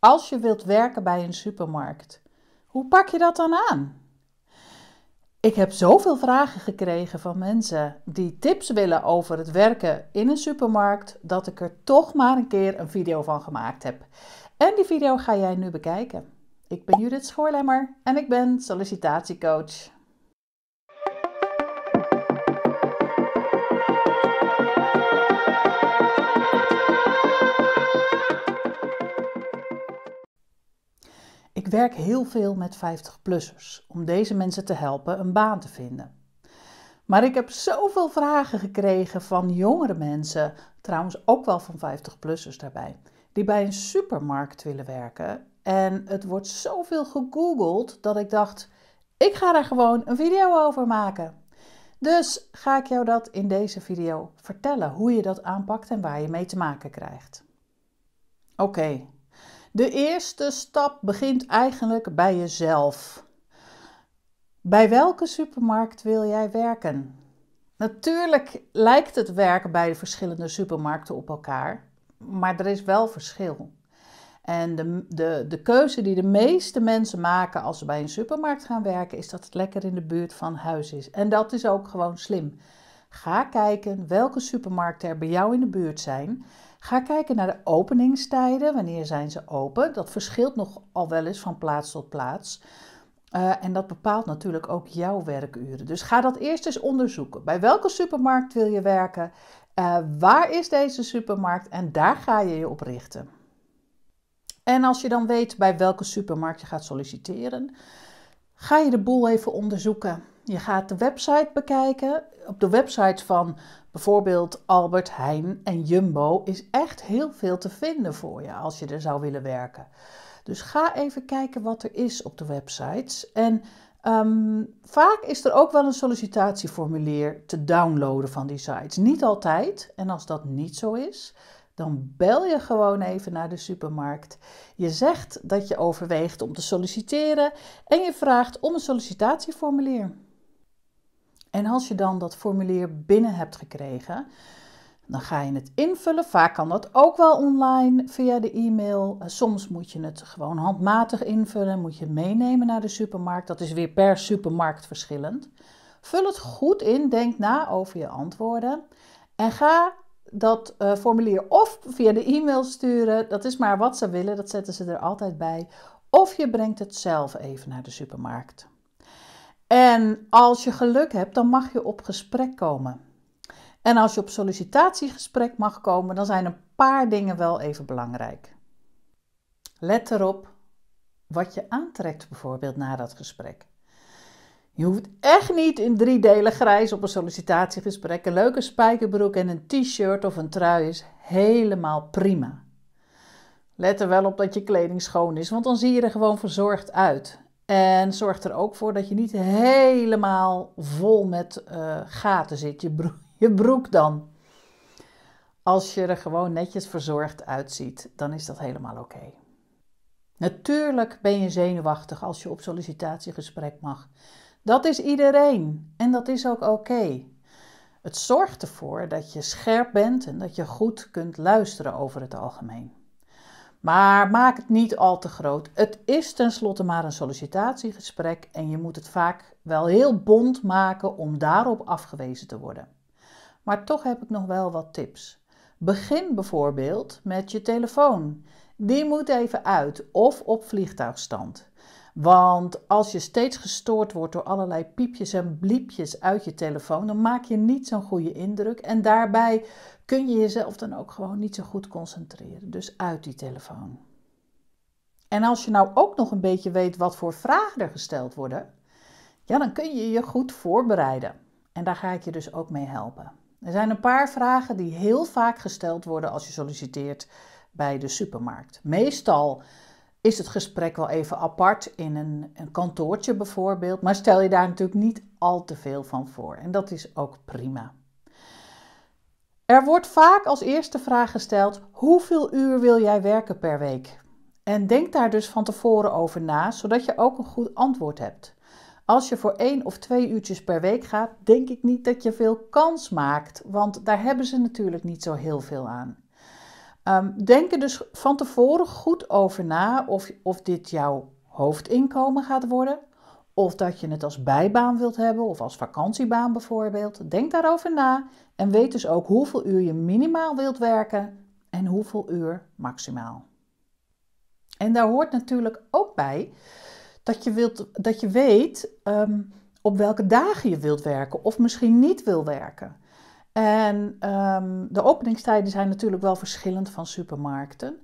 Als je wilt werken bij een supermarkt, hoe pak je dat dan aan? Ik heb zoveel vragen gekregen van mensen die tips willen over het werken in een supermarkt, dat ik er toch maar een keer een video van gemaakt heb. En die video ga jij nu bekijken. Ik ben Judith Schoorlemmer en ik ben sollicitatiecoach. werk heel veel met 50-plussers om deze mensen te helpen een baan te vinden. Maar ik heb zoveel vragen gekregen van jongere mensen, trouwens ook wel van 50-plussers daarbij, die bij een supermarkt willen werken. En het wordt zoveel gegoogeld dat ik dacht: ik ga daar gewoon een video over maken. Dus ga ik jou dat in deze video vertellen, hoe je dat aanpakt en waar je mee te maken krijgt. Oké, de eerste stap begint eigenlijk bij jezelf. Bij welke supermarkt wil jij werken? Natuurlijk lijkt het werken bij de verschillende supermarkten op elkaar, maar er is wel verschil. En de, de, de keuze die de meeste mensen maken als ze bij een supermarkt gaan werken, is dat het lekker in de buurt van huis is. En dat is ook gewoon slim. Ga kijken welke supermarkten er bij jou in de buurt zijn Ga kijken naar de openingstijden, wanneer zijn ze open. Dat verschilt nogal wel eens van plaats tot plaats. Eh, en dat bepaalt natuurlijk ook jouw werkuren. Dus ga dat eerst eens onderzoeken. Bij welke supermarkt wil je werken? Eh, waar is deze supermarkt? En daar ga je je op richten. En als je dan weet bij welke supermarkt je gaat solliciteren, ga je de boel even onderzoeken. Je gaat de website bekijken. Op de websites van bijvoorbeeld Albert Heijn en Jumbo is echt heel veel te vinden voor je als je er zou willen werken. Dus ga even kijken wat er is op de websites. En ehm, vaak is er ook wel een sollicitatieformulier te downloaden van die sites. Niet altijd. En als dat niet zo is, dan bel je gewoon even naar de supermarkt. Je zegt dat je overweegt om te solliciteren en je vraagt om een sollicitatieformulier. En als je dan dat formulier binnen hebt gekregen, dan ga je het invullen. Vaak kan dat ook wel online via de e-mail. Eh, soms moet je het gewoon handmatig invullen, moet je meenemen naar de supermarkt. Dat is weer per supermarkt verschillend. Vul het goed in, denk na over je antwoorden en ga dat eh, formulier of via de e-mail sturen. Dat is maar wat ze willen, dat zetten ze er altijd bij. Of je brengt het zelf even naar de supermarkt. En als je geluk hebt, dan mag je op gesprek komen. En als je op sollicitatiegesprek mag komen, dan zijn een paar dingen wel even belangrijk. Let erop wat je aantrekt bijvoorbeeld na dat gesprek. Je hoeft echt niet in drie delen grijs op een sollicitatiegesprek. Een leuke spijkerbroek en een t-shirt of een trui is helemaal prima. Let er wel op dat je kleding schoon is, want dan zie je er gewoon verzorgd uit. En zorgt er ook voor dat je niet helemaal vol met eh, gaten zit, je broek, je broek dan. Als je er gewoon netjes verzorgd uitziet, dan is dat helemaal oké. Natuurlijk ben je zenuwachtig als je op sollicitatiegesprek mag. Dat is iedereen en dat is ook oké. Het zorgt ervoor dat je scherp bent en dat je goed kunt luisteren over het algemeen. Maar maak het niet al te groot. Het is tenslotte maar een sollicitatiegesprek en je moet het vaak wel heel bond maken om daarop afgewezen te worden. Maar toch heb ik nog wel wat tips. Begin bijvoorbeeld met je telefoon. Die moet even uit of op vliegtuigstand. Want als je steeds gestoord wordt door allerlei piepjes en bliepjes uit je telefoon, dan maak je niet zo'n goede indruk. En daarbij kun je jezelf dan ook gewoon niet zo goed concentreren. Dus uit die telefoon. En als je nou ook nog een beetje weet wat voor vragen er gesteld worden, ja, dan kun je je goed voorbereiden. En daar ga ik je dus ook mee helpen. Er zijn een paar vragen die heel vaak gesteld worden als je solliciteert bij de supermarkt. Meestal is het gesprek wel even apart in een, een, kantoortje bijvoorbeeld. Maar stel je daar natuurlijk niet al te veel van voor. En dat is ook prima. Er wordt vaak als eerste vraag gesteld: hoeveel uur wil jij werken per week? En denk daar dus van tevoren over na, zodat je ook een goed antwoord hebt. Als je voor één of twee uurtjes per week gaat, denk ik niet dat je veel kans maakt, want daar hebben ze natuurlijk niet zo heel veel aan. Ehm, denk er dus van tevoren goed over na of, of dit jouw hoofdinkomen gaat worden. Of dat je het als bijbaan wilt hebben of als vakantiebaan bijvoorbeeld. Denk daarover na en weet dus ook hoeveel uur je minimaal wilt werken en hoeveel uur maximaal. En daar hoort natuurlijk ook bij dat je, wilt, dat je weet ehm, op welke dagen je wilt werken of misschien niet wilt werken. En ehm, de openingstijden zijn natuurlijk wel verschillend van supermarkten.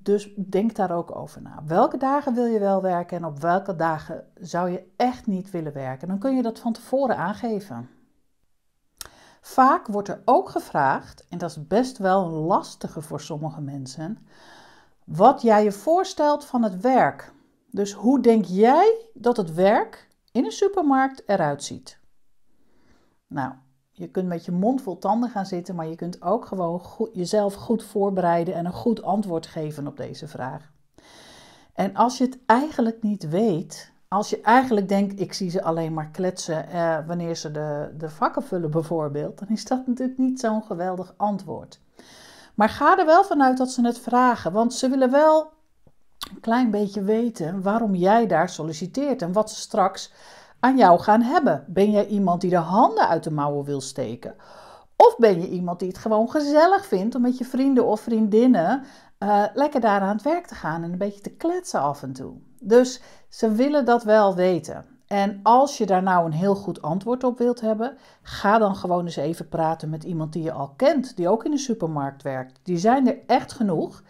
Dus denk daar ook over na. Welke dagen wil je wel werken en op welke dagen zou je echt niet willen werken? Dan kun je dat van tevoren aangeven. Vaak wordt er ook gevraagd, en dat is best wel lastig lastige voor sommige mensen, wat jij je voorstelt van het werk. Dus hoe denk jij dat het werk in een supermarkt eruit ziet? Nou, je kunt met je mond vol tanden gaan zitten, maar je kunt ook gewoon jezelf goed voorbereiden en een goed antwoord geven op deze vraag. En als je het eigenlijk niet weet, als je eigenlijk denkt, ik zie ze alleen maar kletsen eh, wanneer ze de, de vakken vullen bijvoorbeeld, dan is dat natuurlijk niet zo'n geweldig antwoord. Maar ga er wel vanuit dat ze het vragen, want ze willen wel een klein beetje weten waarom jij daar solliciteert en wat ze straks aan jou gaan hebben? Ben jij iemand die de handen uit de mouwen wil steken? Of ben je iemand die het gewoon gezellig vindt om met je vrienden of vriendinnen eh, lekker daar aan het werk te gaan en een beetje te kletsen af en toe? Dus ze willen dat wel weten. En als je daar nou een heel goed antwoord op wilt hebben, ga dan gewoon eens even praten met iemand die je al kent, die ook in de supermarkt werkt. Die zijn er echt genoeg.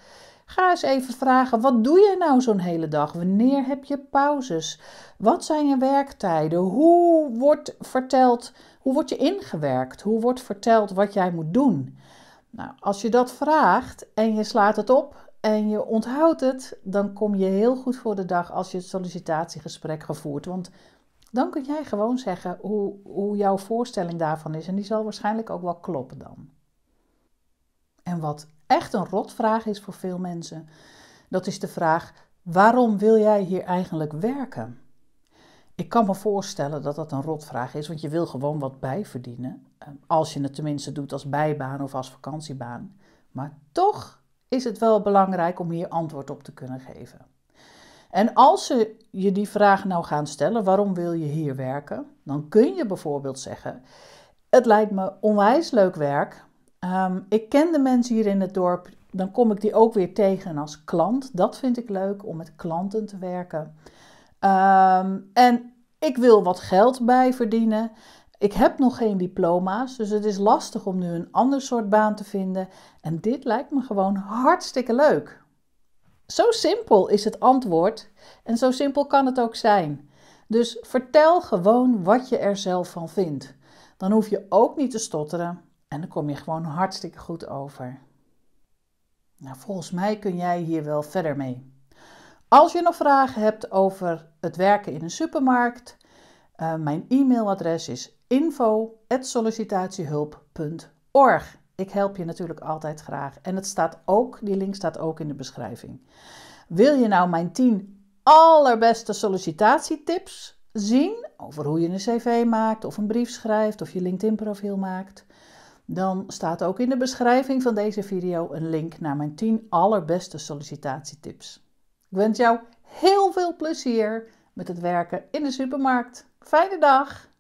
Ga eens even vragen, wat doe je nou zo'n hele dag? Wanneer heb je pauzes? Wat zijn je werktijden? Hoe wordt verteld, hoe word je ingewerkt? Hoe wordt verteld wat jij moet doen? Nou, als je dat vraagt en je slaat het op en je onthoudt het, dan kom je heel goed voor de dag als je het sollicitatiegesprek gevoerd. Want dan kun jij gewoon zeggen hoe, hoe jouw voorstelling daarvan is. En die zal waarschijnlijk ook wel kloppen dan. En wat echt een rotvraag is voor veel mensen. Dat is de vraag: waarom wil jij hier eigenlijk werken? Ik kan me voorstellen dat dat een rotvraag is, want je wil gewoon wat bijverdienen. Ehm, als je het tenminste doet als bijbaan of als vakantiebaan. Maar toch is het wel belangrijk om hier antwoord op te kunnen geven. En als ze je die vraag nou gaan stellen, waarom wil je hier werken? Dan kun je bijvoorbeeld zeggen: Het lijkt me onwijs leuk werk, Ehm, ik ken de mensen hier in het dorp, dan kom ik die ook weer tegen als klant. Dat vind ik leuk om met klanten te werken. Ehm, en ik wil wat geld bij verdienen. Ik heb nog geen diploma's, dus het is lastig om nu een ander soort baan te vinden. En dit lijkt me gewoon hartstikke leuk. Zo simpel is het antwoord en zo simpel kan het ook zijn. Dus vertel gewoon wat je er zelf van vindt. Dan hoef je ook niet te stotteren. En dan kom je gewoon hartstikke goed over. Nou, volgens mij kun jij hier wel verder mee. Als je nog vragen hebt over het werken in een supermarkt, uh, mijn e-mailadres is info@sollicitatiehulp.org. Ik help je natuurlijk altijd graag en het staat ook, die link staat ook in de beschrijving. Wil je nou mijn 10 allerbeste sollicitatietips zien over hoe je een cv maakt of een brief schrijft of je LinkedIn profiel maakt? dan staat ook in de beschrijving van deze video een link naar mijn 10 allerbeste sollicitatietips. Ik wens jou heel veel plezier met het werken in de supermarkt. Fijne dag!